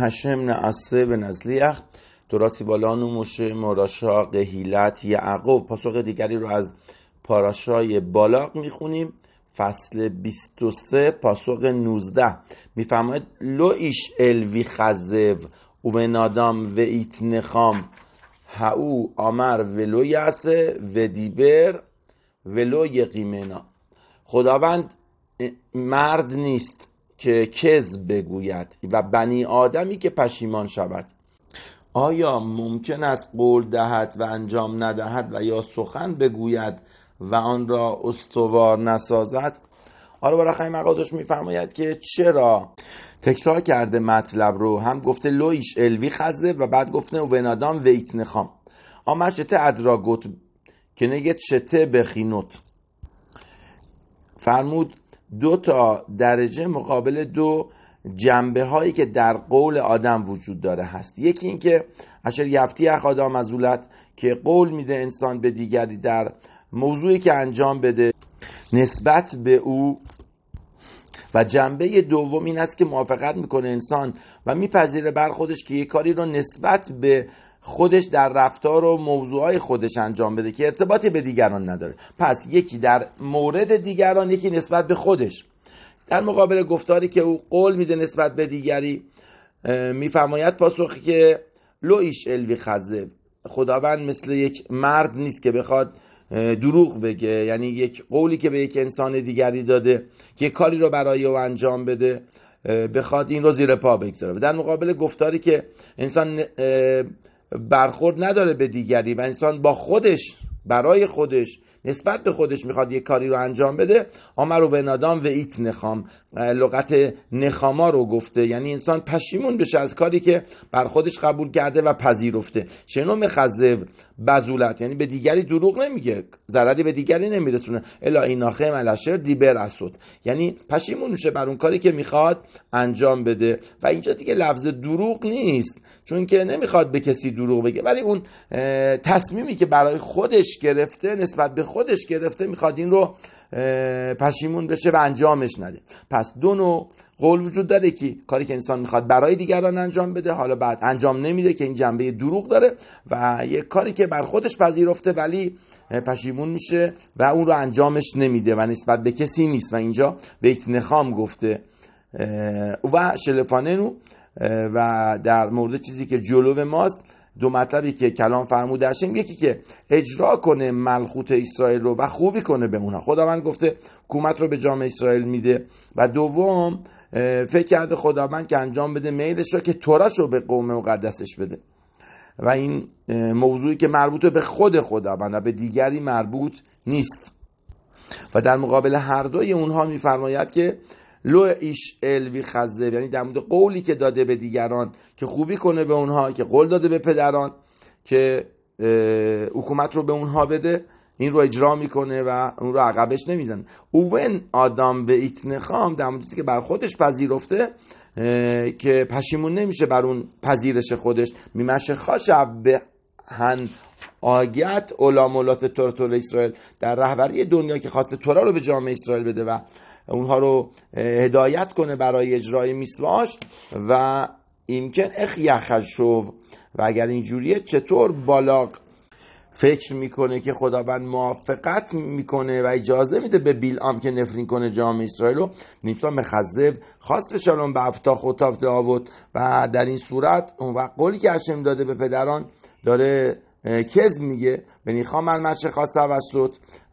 هشم به به نزلیخ دراتی بالانو نموشه مراشاق هیلت یعقوب پاسخ دیگری رو از پاراشای بالاق میخونیم فصل 23 پاسخ 19 میفرماید لو ایش الوی خزو و به نادام و ایت نخام هاو آمر ولو یعسه و دیبر ولو یقیمنا خداوند مرد نیست که کز بگوید و بنی آدمی که پشیمان شود آیا ممکن است قول دهد و انجام ندهد و یا سخن بگوید و آن را استوار نسازد آره برای مقادش میفرماید که چرا تکرار کرده مطلب رو هم گفته لویش الوی خزه و بعد گفته و بنادام ویت نخام آمر شته گوت که نگه شته بخینوت فرمود دو تا درجه مقابل دو جنبه هایی که در قول آدم وجود داره هست یکی اینکه اشر یفتی اخادا مزولت که قول میده انسان به دیگری در موضوعی که انجام بده نسبت به او و جنبه دوم این است که موافقت میکنه انسان و میپذیره بر خودش که یک کاری رو نسبت به خودش در رفتار و موضوعهای خودش انجام بده که ارتباطی به دیگران نداره پس یکی در مورد دیگران یکی نسبت به خودش در مقابل گفتاری که او قول میده نسبت به دیگری میفرماید پاسخی که لویش الوی خزه خداوند مثل یک مرد نیست که بخواد دروغ بگه یعنی یک قولی که به یک انسان دیگری داده که کاری رو برای او انجام بده بخواد این رو زیر پا بگذاره در مقابل گفتاری که انسان برخورد نداره به دیگری و انسان با خودش برای خودش نسبت به خودش میخواد یک کاری رو انجام بده آمر و به و ایت نخام لغت نخاما رو گفته یعنی انسان پشیمون بشه از کاری که بر خودش قبول کرده و پذیرفته شنوم خزو بزولت یعنی به دیگری دروغ نمیگه ضرری به دیگری نمیرسونه الا این ملشر دیبر یعنی پشیمون میشه بر اون کاری که میخواد انجام بده و اینجا دیگه لفظ دروغ نیست چون که نمیخواد به کسی دروغ بگه ولی اون تصمیمی که برای خودش گرفته نسبت به خودش گرفته میخواد این رو پشیمون بشه و انجامش نده پس دو نوع قول وجود داره که کاری که انسان میخواد برای دیگران انجام بده حالا بعد انجام نمیده که این جنبه دروغ داره و یه کاری که بر خودش پذیرفته ولی پشیمون میشه و اون رو انجامش نمیده و نسبت به کسی نیست و اینجا بیت نخام گفته و شلفاننو و در مورد چیزی که جلو ماست دو مطلبی که کلام داشتیم یکی که اجرا کنه ملخوت اسرائیل رو و خوبی کنه به اونها خداوند گفته حکومت رو به جامعه اسرائیل میده و دوم فکر کرده خداوند که انجام بده میلش رو که توراش رو به قوم مقدسش بده و این موضوعی که مربوط به خود خداوند و به دیگری مربوط نیست و در مقابل هر دوی اونها میفرماید که لو ایش ال وی یعنی در مورد قولی که داده به دیگران که خوبی کنه به اونها که قول داده به پدران که حکومت رو به اونها بده این رو اجرا میکنه و اون رو عقبش نمیزن اوون آدم به ایتنخام در موردی که بر خودش پذیرفته که پشیمون نمیشه بر اون پذیرش خودش میمشه خاشب به هن آگیت اولامولات اولات تورا اسرائیل در رهبری دنیا که خواسته تورا رو به جامعه اسرائیل بده و اونها رو هدایت کنه برای اجرای میسواش و ایمکن اخ شو و اگر اینجوریه چطور بالاق فکر میکنه که خداوند موافقت میکنه و اجازه میده به بیلام که نفرین کنه جامعه اسرائیل رو نیمسا مخذب خواست به شالوم به افتاخ و تافت و در این صورت اون وقت قولی که هشم داده به پدران داره کز میگه نیخام من مشه خاص و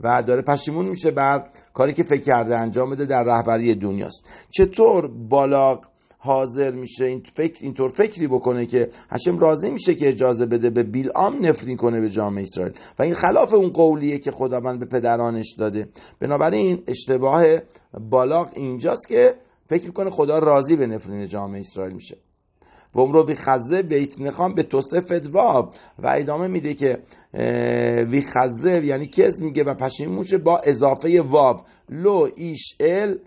و داره پشیمون میشه بر کاری که فکر کرده انجام بده در رهبری دنیاست چطور بالاق حاضر میشه این فکر اینطور فکری بکنه که هشم راضی میشه که اجازه بده به بیلام نفرین کنه به جامعه اسرائیل و این خلاف اون قولیه که خداوند به پدرانش داده بنابراین اشتباه بالاق اینجاست که فکر میکنه خدا راضی به نفرین جامعه اسرائیل میشه ومرو بی خزه بیت نخام به توصفت واب و ادامه میده که وی خزه یعنی کس میگه و پشیمون موشه با اضافه واب لو ایش ال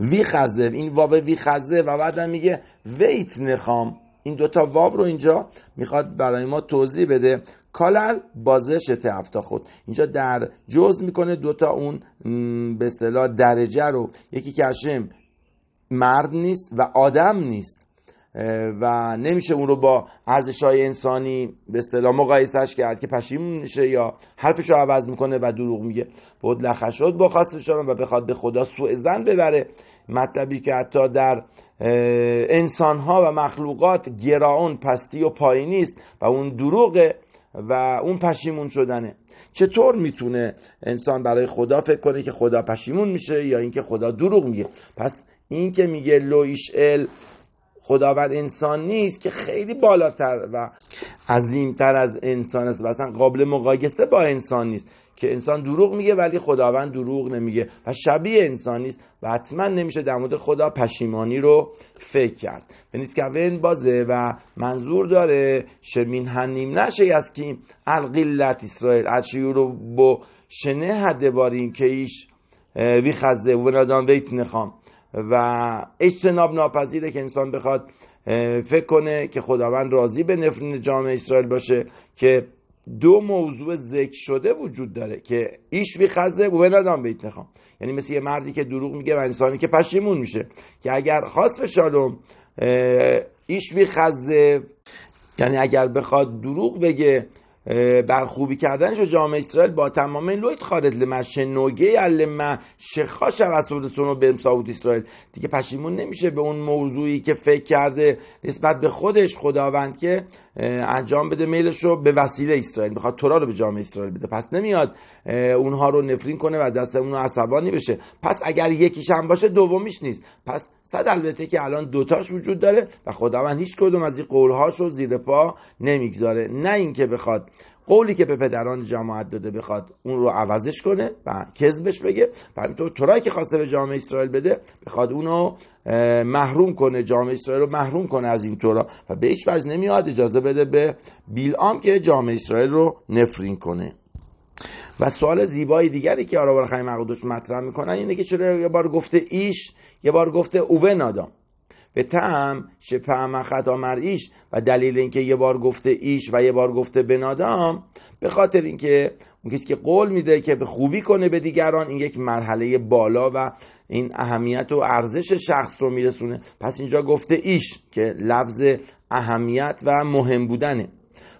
وی خزه این واب وی خزه و بعد میگه ویت نخام این دوتا واب رو اینجا میخواد برای ما توضیح بده کالر بازش تفتا خود اینجا در جز میکنه دوتا اون به درجه رو یکی کشم مرد نیست و آدم نیست و نمیشه اون رو با ارزش های انسانی به اصطلاح مقایسش کرد که پشیمون میشه یا حرفش رو عوض میکنه و دروغ میگه بود لخشت شد با خاص و بخواد به خدا سوء زن ببره مطلبی که حتی در انسان ها و مخلوقات گراون پستی و پایینی است و اون دروغه و اون پشیمون شدنه چطور میتونه انسان برای خدا فکر کنه که خدا پشیمون میشه یا اینکه خدا دروغ میگه پس این که میگه لویش ال خداوند انسان نیست که خیلی بالاتر و عظیمتر از انسان است و اصلا قابل مقایسه با انسان نیست که انسان دروغ میگه ولی خداوند دروغ نمیگه و شبیه انسان نیست و حتما نمیشه در مورد خدا پشیمانی رو فکر کرد که کوین بازه و منظور داره شمین هنیم نشه از که القلت اسرائیل رو با شنه حده باریم که ایش وی خزه و نادان ویت نخوام و اجتناب ناپذیره که انسان بخواد فکر کنه که خداوند راضی به نفرین جامعه اسرائیل باشه که دو موضوع ذکر شده وجود داره که ایش وی خزه و بنادام بیت نخوام یعنی مثل یه مردی که دروغ میگه و انسانی که پشیمون میشه که اگر خاص به شالوم ایش وی خزه یعنی اگر بخواد دروغ بگه بر خوبی کردنش و جامعه اسرائیل با تمام این لویت خارج لما شنوگه لما و شوستون سونو به ساوت اسرائیل دیگه پشیمون نمیشه به اون موضوعی که فکر کرده نسبت به خودش خداوند که انجام بده میلش رو به وسیله اسرائیل میخواد تورا رو به جامعه اسرائیل بده پس نمیاد اونها رو نفرین کنه و دست اونو عصبانی بشه پس اگر یکیش هم باشه دومیش نیست پس صد البته که الان دوتاش وجود داره و خداوند هیچ کدوم از این قولهاش رو زیر پا نمیگذاره نه اینکه بخواد قولی که به پدران جماعت داده بخواد اون رو عوضش کنه و کذبش بگه و همینطور تورای که خواسته به جامعه اسرائیل بده بخواد رو محروم کنه جامعه اسرائیل رو محروم کنه از این تورا و به هیچ وجه نمیاد اجازه بده به بیلام که جامعه اسرائیل رو نفرین کنه و سوال زیبای دیگری که آرابار خیم عقدوش مطرح میکنن اینه که چرا یه بار گفته ایش یه بار گفته اوبه نادام به تهم شپه خطا ایش و دلیل اینکه یه بار گفته ایش و یه بار گفته بنادام به خاطر اینکه اون کسی که قول میده که به خوبی کنه به دیگران این یک مرحله بالا و این اهمیت و ارزش شخص رو میرسونه پس اینجا گفته ایش که لفظ اهمیت و مهم بودنه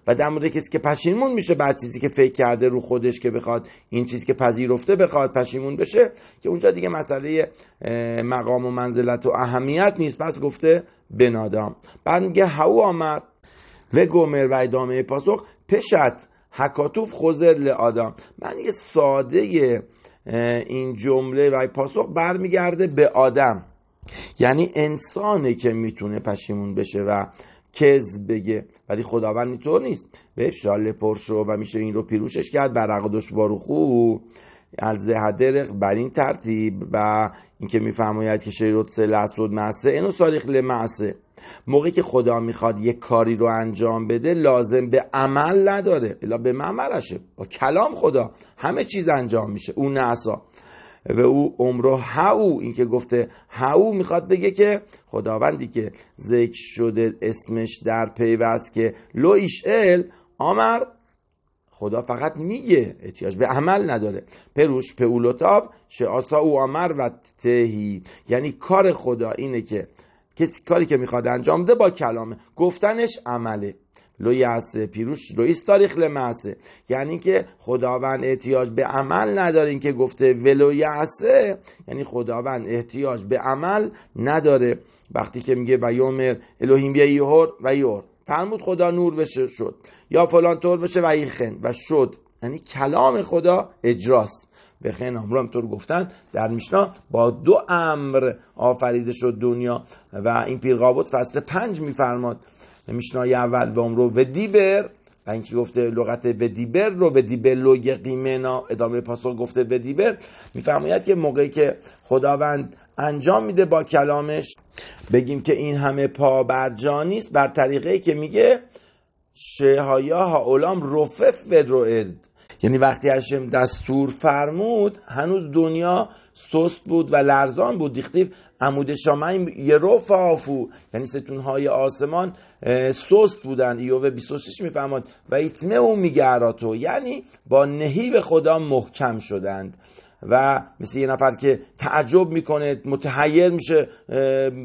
و در مورد کسی که پشیمون میشه بر چیزی که فکر کرده رو خودش که بخواد این چیزی که پذیرفته بخواد پشیمون بشه که اونجا دیگه مسئله مقام و منزلت و اهمیت نیست پس گفته بنادام بعد میگه هو آمد و گمر و ادامه پاسخ پشت حکاتوف خوزر آدم من یه ساده این جمله و پاسخ برمیگرده به آدم یعنی انسانه که میتونه پشیمون بشه و کز بگه ولی خداوند اینطور نیست به افشال پرشو و میشه این رو پیروشش کرد و خو از هدرق بر این ترتیب و اینکه میفرماید که شیروت سل اسود معسه اینو ساریخ لمعسه موقعی که خدا میخواد یک کاری رو انجام بده لازم به عمل نداره الا به معمرشه با کلام خدا همه چیز انجام میشه اون نه به او عمرو هاو این که گفته هاو میخواد بگه که خداوندی که ذکر شده اسمش در پیوست که لویشل آمر خدا فقط میگه احتیاج به عمل نداره پروش پولوتاب آسا او آمر و تهی یعنی کار خدا اینه که کسی کاری که میخواد انجام ده با کلامه گفتنش عمله لو پیروش لویس تاریخ لمعسه یعنی که خداوند احتیاج به عمل نداره که گفته ولو یعسه یعنی خداوند احتیاج به عمل نداره وقتی که میگه و یومر الوهیم بیا یهور و یور فرمود خدا نور بشه شد یا فلان طور بشه و خن و شد یعنی کلام خدا اجراست به خیلی هم طور گفتن در میشنا با دو امر آفریده شد دنیا و این پیرقابوت فصل پنج میفرماد میشنای اول و امرو و دیبر و اینکه گفته لغت دیبر رو ودیبر لوگ قیمنا ادامه پاسخ گفته دیبر میفرماید که موقعی که خداوند انجام میده با کلامش بگیم که این همه پا بر نیست بر طریقه که میگه شهایا ها اولام رفف ودروئد یعنی وقتی هشم دستور فرمود هنوز دنیا سست بود و لرزان بود دیختیف عمود شمعی یه رف آفو یعنی ستونهای آسمان سست بودن یووه 26 میفهمد و ایتمه او میگراتو یعنی با نهی به خدا محکم شدند و مثل یه نفر که تعجب میکنه متحیر میشه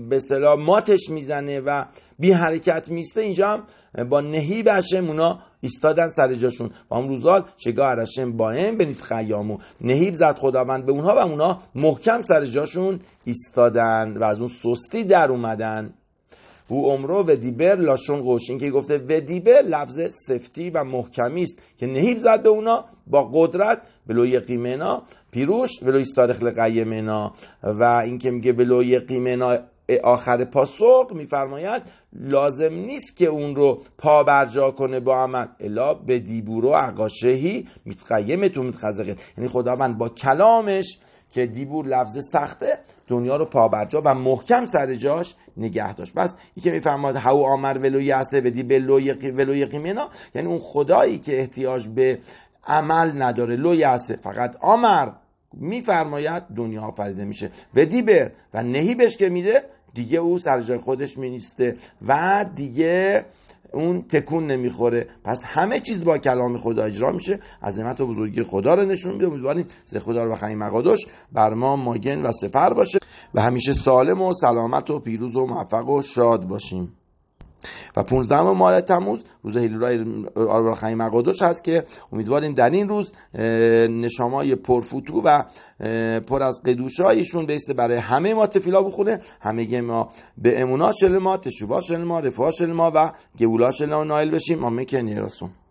به اصطلاح ماتش میزنه و بی حرکت میسته اینجا هم با نهی به اونا ایستادن سر جاشون و اون روزال شگاه عرشم با این بنید خیامو نهیب زد خداوند به اونها و اونا محکم سر جاشون ایستادن و از اون سستی در اومدن و امرو و دیبر لاشون قوش اینکه که گفته و دیبر لفظ سفتی و محکمی است که نهیب زد به اونا با قدرت ولو یقیمنا پیروش ولو استارخ لقیمنا و اینکه میگه ولو یقیمنا آخر پاسخ میفرماید لازم نیست که اون رو پا برجا کنه با عمل الا به دیبورو عقاشهی میتقیمتون میتخزقه یعنی خداوند با کلامش که دیبور لفظ سخته دنیا رو پابرجا و محکم سر جاش نگه داشت بس این که میفرماید هاو آمر ولو یعصه بدی ولو یقیمینا یعنی اون خدایی که احتیاج به عمل نداره لو یعصه فقط آمر میفرماید دنیا آفریده میشه و دیبر و نهی بهش که میده دیگه او سر جای خودش می و دیگه اون تکون نمیخوره پس همه چیز با کلام خدا اجرا میشه عظمت و بزرگی خدا رو نشون میده امیدواریم ز خدا رو بخنیم مقادش بر ما ماگن و سپر باشه و همیشه سالم و سلامت و پیروز و موفق و شاد باشیم و 15 ماه تموز روز هیلولای آربارخای مقادش هست که امیدواریم در این روز نشامای پرفوتو و پر از ایشون بیسته برای همه ما تفیلا بخونه همه ما به امونا شل ما تشوبا شل ما رفاه ما و گولا شل ما نایل بشیم ما که نیرسون